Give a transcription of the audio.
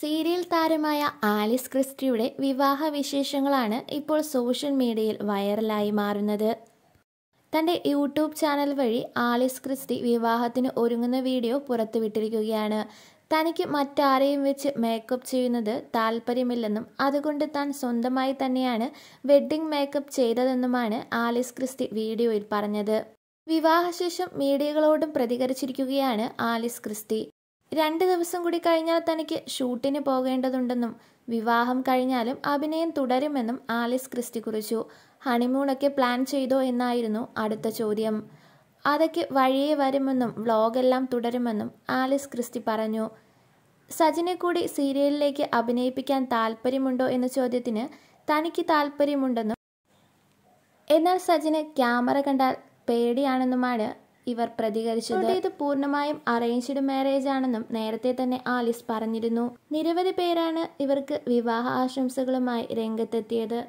serial താരമായ Alice ക്രിസ്റ്റിയുടെ വിവാഹ വിശേഷങ്ങളാണ് ഇപ്പോൾ സോഷ്യൽ മീഡിയയിൽ വൈറലായി മാറുന്നത് തൻ്റെ യൂട്യൂബ് ചാനൽ വഴി ആലിസ് ക്രിസ്റ്റി വിവാഹത്തിന് ഒരുങ്ങുന്ന വീഡിയോ പുറത്തുവിട്ടിരിക്കുകയാണ് തനിക്ക് മറ്റാരെയും വെച്ച് മേക്കപ്പ് ചെയ്യുന്നത് താല്പര്യമില്ലെന്നും അതുകൊണ്ട് താൻ സ്വന്തമായി തന്നെയാണ് വെഡ്ഡിംഗ് മേക്കപ്പ് ചെയ്തതെന്നുമാണ് ആലിസ് ക്രിസ്റ്റി വീഡിയോയിൽ പറഞ്ഞത് വിവാഹശേഷം മീഡിയകളോടും പ്രതികരിച്ചിരിക്കുകയാണ് ആലിസ് ക്രിസ്റ്റി രണ്ട് ദിവസം കൂടി കഴിഞ്ഞാൽ തനിക്ക് ഷൂട്ടിന് പോകേണ്ടതുണ്ടെന്നും വിവാഹം കഴിഞ്ഞാലും അഭിനയം തുടരുമെന്നും ആലിസ് ക്രിസ്റ്റി കുറിച്ചു ഹണിമൂണൊക്കെ പ്ലാൻ ചെയ്തോ എന്നായിരുന്നു അടുത്ത ചോദ്യം അതൊക്കെ വഴിയേ വരുമെന്നും വ്ളോഗെല്ലാം തുടരുമെന്നും ആലിസ് ക്രിസ്റ്റി പറഞ്ഞു സജിനെ കൂടി സീരിയലിലേക്ക് അഭിനയിപ്പിക്കാൻ താല്പര്യമുണ്ടോ എന്ന ചോദ്യത്തിന് തനിക്ക് താല്പര്യമുണ്ടെന്നും എന്നാൽ സജിന് ക്യാമറ കണ്ടാൽ പേടിയാണെന്നുമാണ് ഇവർ പ്രതികരിച്ചത് ഇത് പൂർണ്ണമായും അറേഞ്ച്ഡ് മാരേജ് ആണെന്നും നേരത്തെ തന്നെ ആലിസ് പറഞ്ഞിരുന്നു നിരവധി പേരാണ് ഇവർക്ക് വിവാഹ ആശംസകളുമായി രംഗത്തെത്തിയത്